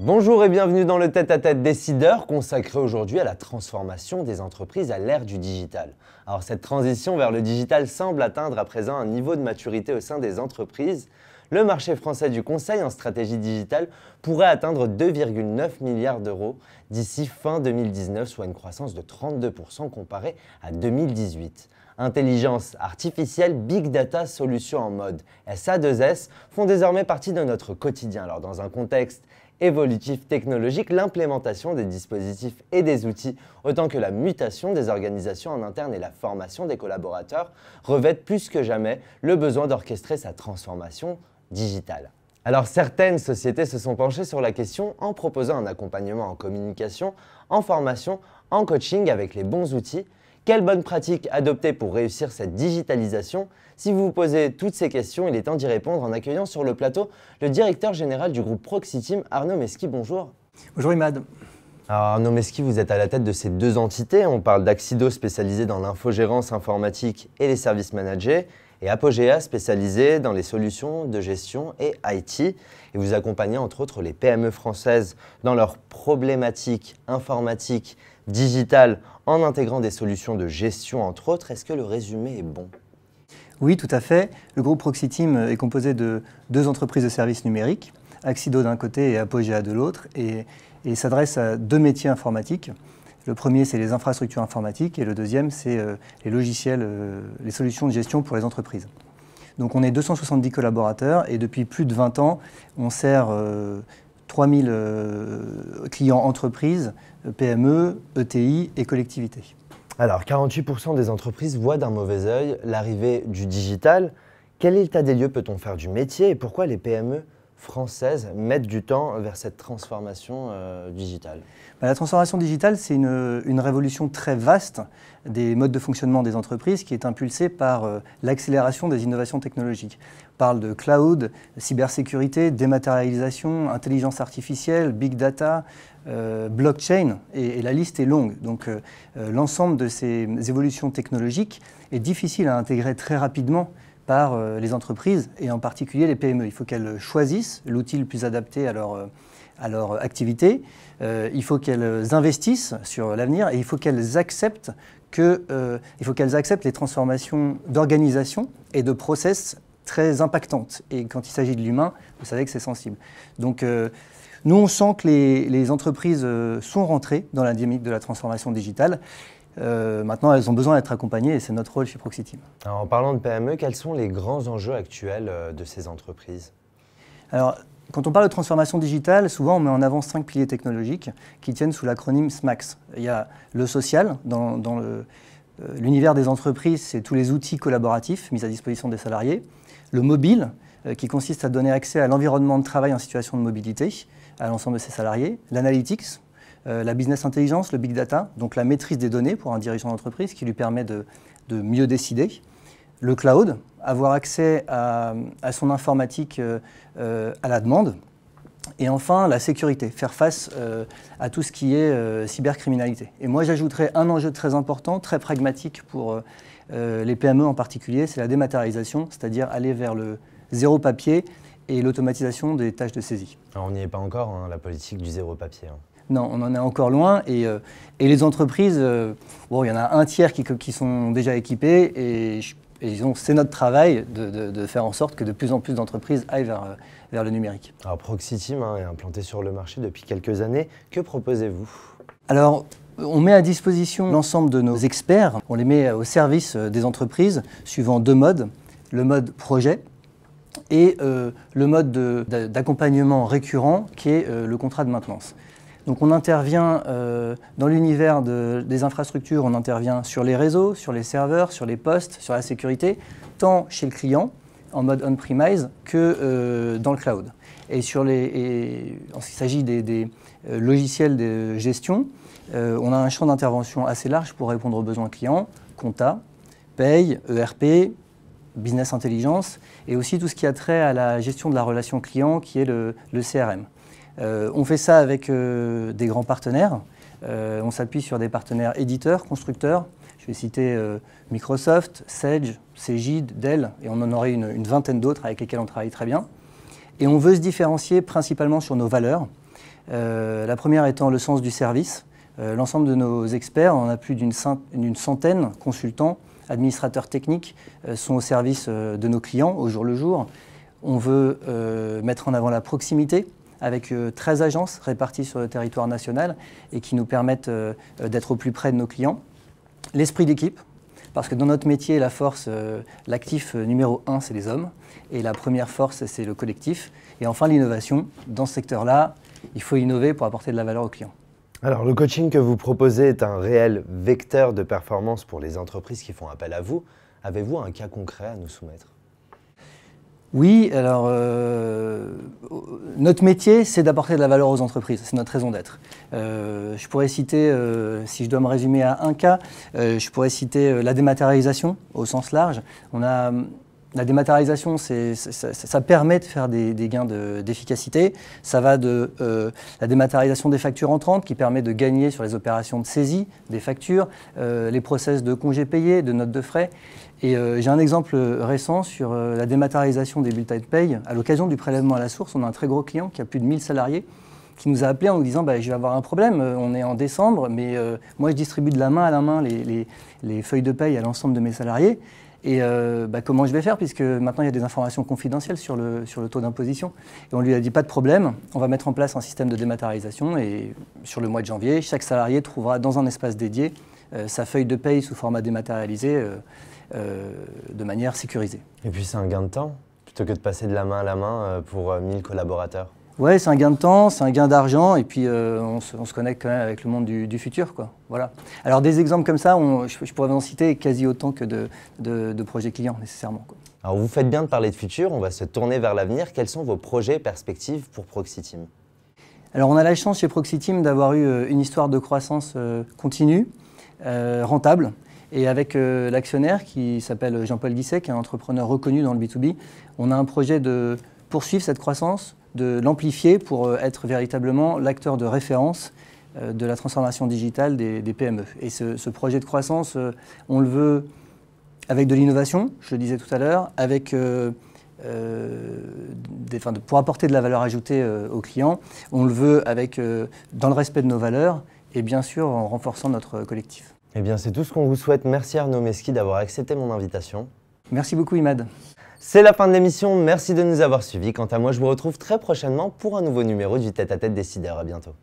Bonjour et bienvenue dans le tête-à-tête décideur consacré aujourd'hui à la transformation des entreprises à l'ère du digital. Alors cette transition vers le digital semble atteindre à présent un niveau de maturité au sein des entreprises. Le marché français du conseil en stratégie digitale pourrait atteindre 2,9 milliards d'euros d'ici fin 2019, soit une croissance de 32% comparée à 2018. Intelligence artificielle, big data, solutions en mode SA2S font désormais partie de notre quotidien. Alors dans un contexte évolutif technologique, l'implémentation des dispositifs et des outils, autant que la mutation des organisations en interne et la formation des collaborateurs revêtent plus que jamais le besoin d'orchestrer sa transformation digitale. Alors certaines sociétés se sont penchées sur la question en proposant un accompagnement en communication, en formation, en coaching avec les bons outils, quelles bonnes pratiques adopter pour réussir cette digitalisation Si vous vous posez toutes ces questions, il est temps d'y répondre en accueillant sur le plateau le directeur général du groupe Proxy Team, Arnaud Meski. Bonjour. Bonjour Imad. Ah, Arnaud Meski, vous êtes à la tête de ces deux entités. On parle d'Axido spécialisé dans l'infogérance informatique et les services managés et Apogea spécialisée dans les solutions de gestion et IT. Et vous accompagnez entre autres les PME françaises dans leurs problématiques informatiques, digitales, en intégrant des solutions de gestion entre autres. Est-ce que le résumé est bon Oui, tout à fait. Le groupe Proxy Team est composé de deux entreprises de services numériques, Axido d'un côté et Apogea de l'autre, et, et s'adresse à deux métiers informatiques. Le premier, c'est les infrastructures informatiques et le deuxième, c'est euh, les logiciels, euh, les solutions de gestion pour les entreprises. Donc on est 270 collaborateurs et depuis plus de 20 ans, on sert 3000 euh, clients entreprises, PME, ETI et collectivités. Alors 48% des entreprises voient d'un mauvais œil l'arrivée du digital. Quel état des lieux peut-on faire du métier et pourquoi les PME françaises mettent du temps vers cette transformation euh, digitale bah, La transformation digitale, c'est une, révolution très vaste des modes de fonctionnement des entreprises qui est impulsée par euh, l'accélération des innovations technologiques. On parle de cloud, cybersécurité, dématérialisation, intelligence artificielle, big data, euh, blockchain, et, la liste est longue. Donc l'ensemble de ces évolutions technologiques est difficile à intégrer très rapidement par euh, les entreprises et en particulier les PME. Il faut qu'elles choisissent l'outil le plus adapté à leur, euh, à leur activité. Euh, il faut qu'elles investissent sur l'avenir et il faut qu'elles acceptent que, il faut qu'elles acceptent les transformations d'organisation et de process très impactantes. Et quand il s'agit de l'humain, vous savez que c'est sensible. Donc nous, on sent que les, les entreprises sont rentrées dans la dynamique de la transformation digitale euh, maintenant, elles ont besoin d'être accompagnées et c'est notre rôle chez Proxiteam. en parlant de PME, quels sont les grands enjeux actuels euh, de ces entreprises Alors, quand on parle de transformation digitale, souvent on met en avant cinq piliers technologiques qui tiennent sous l'acronyme SMAX. Il y a le social, dans, euh, l'univers des entreprises, c'est tous les outils collaboratifs mis à disposition des salariés. Le mobile, qui consiste à donner accès à l'environnement de travail en situation de mobilité à l'ensemble de ses salariés. L'analytics, euh, la business intelligence, le big data, donc la maîtrise des données pour un dirigeant d'entreprise qui lui permet de, mieux décider. Le cloud, avoir accès à, son informatique euh, euh, à la demande. Et enfin, la sécurité, faire face à tout ce qui est cybercriminalité. Et moi, j'ajouterais un enjeu très important, très pragmatique pour les PME en particulier, c'est la dématérialisation, c'est-à-dire aller vers le zéro papier et l'automatisation des tâches de saisie. Alors, on n'y est pas encore, hein, la politique du zéro papier. Hein. Non, on en est encore loin. Et, euh, les entreprises, euh, il y en a un tiers qui, sont déjà équipées et, disons, c'est notre travail de, faire en sorte que de plus en plus d'entreprises aillent vers, euh, le numérique. Alors Proxiteam hein, est implanté sur le marché depuis quelques années. Que proposez-vous Alors, on met à disposition l'ensemble de nos experts, on les met au service des entreprises suivant deux modes, le mode projet et le mode d'accompagnement récurrent qui est le contrat de maintenance. Donc on intervient euh, dans l'univers des infrastructures, on intervient sur les réseaux, sur les serveurs, sur les postes, sur la sécurité, tant chez le client en mode on-premise que euh, dans le cloud. Et, sur les, en ce qui s'agit des, euh, logiciels de gestion, on a un champ d'intervention assez large pour répondre aux besoins clients, compta, paye, ERP, business intelligence, et aussi tout ce qui a trait à la gestion de la relation client qui est le CRM. Euh, on fait ça avec euh, des grands partenaires. Euh, on s'appuie sur des partenaires éditeurs, constructeurs. Je vais citer Microsoft, Sage, Cegid, Dell, et on en aurait une, vingtaine d'autres avec lesquels on travaille très bien. Et on veut se différencier principalement sur nos valeurs. la première étant le sens du service. L'ensemble de nos experts, on a plus d'une centaine consultants, administrateurs techniques, sont au service de nos clients au jour le jour. On veut mettre en avant la proximité, avec 13 euh, agences réparties sur le territoire national et qui nous permettent euh, d'être au plus près de nos clients. L'esprit d'équipe, parce que dans notre métier, la force, euh, l'actif numéro un, c'est les hommes, et la première force, c'est le collectif. Et enfin, l'innovation. Dans ce secteur-là, il faut innover pour apporter de la valeur aux clients. Alors, le coaching que vous proposez est un réel vecteur de performance pour les entreprises qui font appel à vous. Avez-vous un cas concret à nous soumettre oui, alors euh, notre métier, c'est d'apporter de la valeur aux entreprises, c'est notre raison d'être. Euh, je pourrais citer, euh, si je dois me résumer à un cas, je pourrais citer la dématérialisation au sens large. On a la dématérialisation, ça, permet de faire des, gains d'efficacité. ça va de euh, la dématérialisation des factures entrantes, qui permet de gagner sur les opérations de saisie des factures, euh, les process de congés payés, de notes de frais. Et euh, j'ai un exemple récent sur la dématérialisation des bulletins de paye. À l'occasion du prélèvement à la source, on a un très gros client qui a plus de 1000 salariés qui nous a appelé en nous disant bah, je vais avoir un problème, on est en décembre, mais moi je distribue de la main à la main les, les feuilles de paye à l'ensemble de mes salariés. Et euh, bah, comment je vais faire Puisque maintenant, il y a des informations confidentielles sur le, taux d'imposition. Et on lui a dit, pas de problème, on va mettre en place un système de dématérialisation. Et sur le mois de janvier, chaque salarié trouvera dans un espace dédié euh, sa feuille de paye sous format dématérialisé euh, de manière sécurisée. Et puis, c'est un gain de temps, plutôt que de passer de la main à la main pour 1000 collaborateurs. Ouais, c'est un gain de temps, c'est un gain d'argent, et puis euh, on, se, connecte quand même avec le monde du, futur. Quoi. Alors des exemples comme ça, je, pourrais en citer quasi autant que de, projets clients, nécessairement. Alors vous faites bien de parler de futur, on va se tourner vers l'avenir. Quels sont vos projets, perspectives pour Team? Alors on a la chance chez Team d'avoir eu euh, une histoire de croissance euh, continue, rentable, et avec l'actionnaire qui s'appelle Jean-Paul Guisset, qui est un entrepreneur reconnu dans le B2B, on a un projet de poursuivre cette croissance, de l'amplifier pour euh, être véritablement l'acteur de référence euh, de la transformation digitale des, PME. Et ce, projet de croissance, euh, on le veut avec de l'innovation, je le disais tout à l'heure, avec pour apporter de la valeur ajoutée aux clients. On le veut avec, dans le respect de nos valeurs et bien sûr en renforçant notre collectif. Eh bien, c'est tout ce qu'on vous souhaite. Merci Arnaud d'avoir accepté mon invitation. Merci beaucoup, Imad. C'est la fin de l'émission, merci de nous avoir suivis. Quant à moi, je vous retrouve très prochainement pour un nouveau numéro du Tête à Tête Décideur. À bientôt.